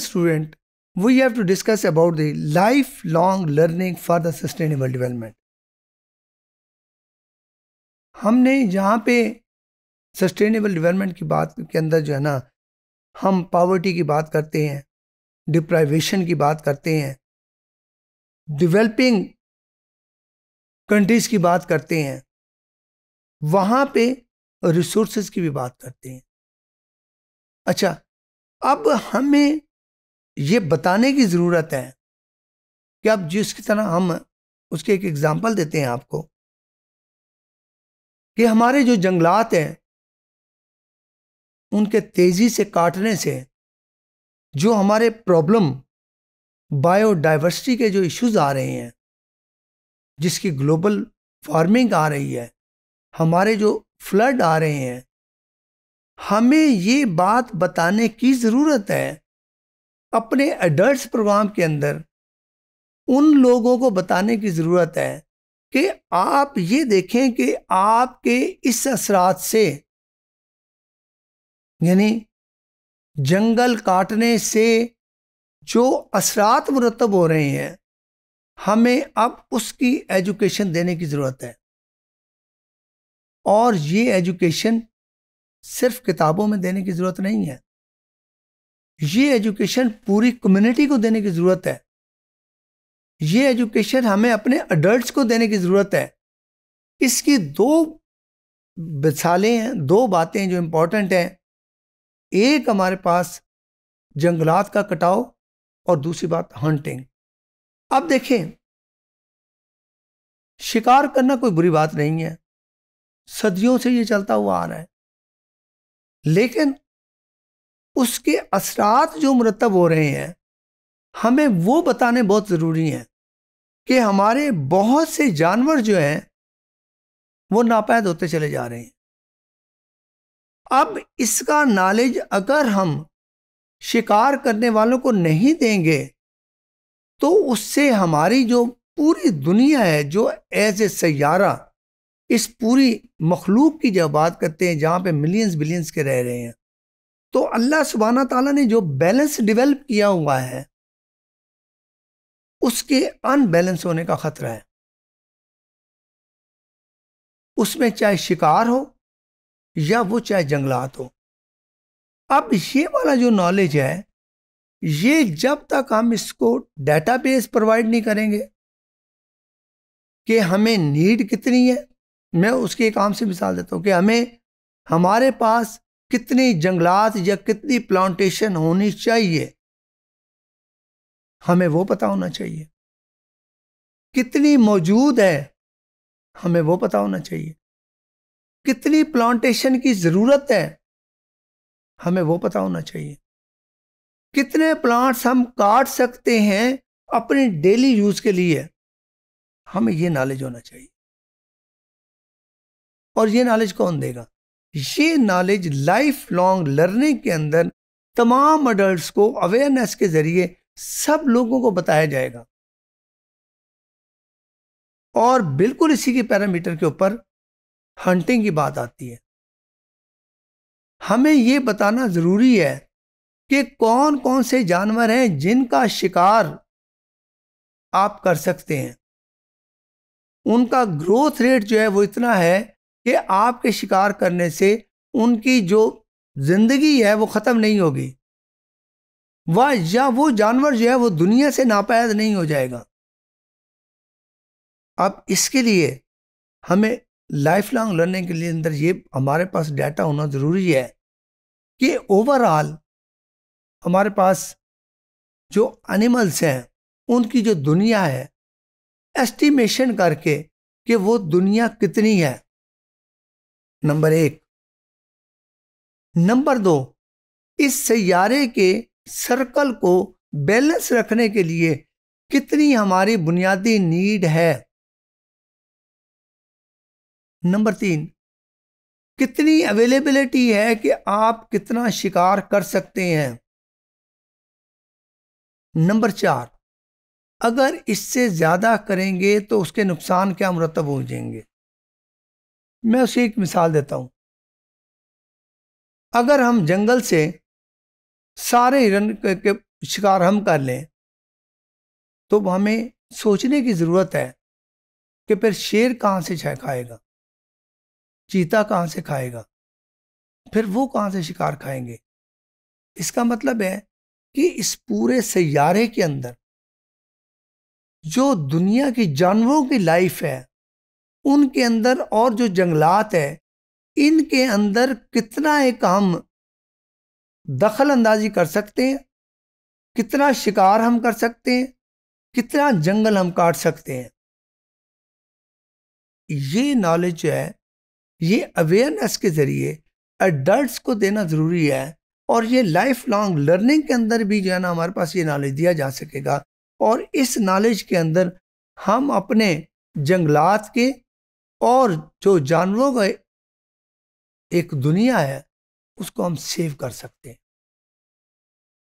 Student we have to discuss about the life long learning for the sustainable development. हमने जहाँ पे sustainable development की बात के अंदर जो है ना हम पावर्टी की बात करते हैं डिप्राइवेशन की बात करते हैं डिवेलपिंग कंट्रीज की बात करते हैं वहाँ पे रिसोर्सेज की भी बात करते हैं अच्छा अब हमें ये बताने की ज़रूरत है कि अब जिस तरह हम उसके एक एग्ज़ाम्पल देते हैं आपको कि हमारे जो जंगलात हैं उनके तेज़ी से काटने से जो हमारे प्रॉब्लम बायोडाइवर्सिटी के जो इश्यूज आ रहे हैं जिसकी ग्लोबल वार्मिंग आ रही है हमारे जो फ्लड आ रहे हैं हमें ये बात बताने की ज़रूरत है अपने एडल्ट प्रोग्राम के अंदर उन लोगों को बताने की ज़रूरत है कि आप ये देखें कि आपके इस असरात से यानी जंगल काटने से जो असरात मुरतब हो रहे हैं हमें अब उसकी एजुकेशन देने की ज़रूरत है और ये एजुकेशन सिर्फ किताबों में देने की ज़रूरत नहीं है ये एजुकेशन पूरी कम्युनिटी को देने की ज़रूरत है ये एजुकेशन हमें अपने अडल्ट को देने की ज़रूरत है इसकी दो मिसालें हैं दो बातें जो इम्पोर्टेंट हैं एक हमारे पास जंगलात का कटाव और दूसरी बात हंटिंग अब देखें शिकार करना कोई बुरी बात नहीं है सदियों से ये चलता हुआ आ रहा है लेकिन उसके असरात जो मुरतब हो रहे हैं हमें वो बताने बहुत ज़रूरी हैं कि हमारे बहुत से जानवर जो हैं वो नापैद होते चले जा रहे हैं अब इसका नॉलेज अगर हम शिकार करने वालों को नहीं देंगे तो उससे हमारी जो पूरी दुनिया है जो एज ए सैारा इस पूरी मखलूक की जब बात करते हैं जहाँ पे मिलियंस बिलियंस के रह रहे हैं तो अल्लाह सुबहाना तला ने जो बैलेंस डिवेलप किया हुआ है उसके अनबैलेंस होने का खतरा है उसमें चाहे शिकार हो या वो चाहे जंगलात हो अब ये वाला जो नॉलेज है ये जब तक हम इसको डेटाबेस प्रोवाइड नहीं करेंगे कि हमें नीड कितनी है मैं उसके आम से मिसाल देता हूँ कि हमें हमारे पास कितनी जंगलात या कितनी प्लांटेशन होनी चाहिए हमें वो पता होना चाहिए कितनी मौजूद है हमें वो पता होना चाहिए कितनी प्लांटेशन की ज़रूरत है हमें वो पता होना चाहिए कितने प्लांट्स हम काट सकते हैं अपने डेली यूज़ के लिए हमें ये नॉलेज होना चाहिए और ये नॉलेज कौन देगा ये नॉलेज लाइफ लॉन्ग लर्निंग के अंदर तमाम अडल्ट को अवेयरनेस के जरिए सब लोगों को बताया जाएगा और बिल्कुल इसी के पैरामीटर के ऊपर हंटिंग की बात आती है हमें ये बताना ज़रूरी है कि कौन कौन से जानवर हैं जिनका शिकार आप कर सकते हैं उनका ग्रोथ रेट जो है वो इतना है कि आपके शिकार करने से उनकी जो ज़िंदगी है वो ख़त्म नहीं होगी वह या वो जानवर जो है वो दुनिया से नापैद नहीं हो जाएगा अब इसके लिए हमें लाइफ लॉन्ग लर्निंग के लिए अंदर ये हमारे पास डाटा होना ज़रूरी है कि ओवरऑल हमारे पास जो एनिमल्स हैं उनकी जो दुनिया है एस्टिमेशन करके कि वो दुनिया कितनी है नंबर एक नंबर दो इस सैारे के सर्कल को बैलेंस रखने के लिए कितनी हमारी बुनियादी नीड है नंबर तीन कितनी अवेलेबिलिटी है कि आप कितना शिकार कर सकते हैं नंबर चार अगर इससे ज़्यादा करेंगे तो उसके नुकसान क्या मुरतब हो जाएंगे मैं उसे एक मिसाल देता हूँ अगर हम जंगल से सारे हिरण के शिकार हम कर लें तो हमें सोचने की ज़रूरत है कि फिर शेर कहाँ से खाएगा चीता कहाँ से खाएगा फिर वो कहाँ से शिकार खाएंगे इसका मतलब है कि इस पूरे सैारे के अंदर जो दुनिया की जानवरों की लाइफ है उनके अंदर और जो जंगलात है इनके अंदर कितना एक हम दखल अंदाजी कर सकते हैं कितना शिकार हम कर सकते हैं कितना जंगल हम काट सकते हैं ये नॉलेज जो है ये अवेयरनेस के ज़रिए एडल्ट को देना ज़रूरी है और ये लाइफ लॉन्ग लर्निंग के अंदर भी जो है ना हमारे पास ये नॉलेज दिया जा सकेगा और इस नॉलेज के अंदर हम अपने जंगलात के और जो जानवरों का एक दुनिया है उसको हम सेव कर सकते हैं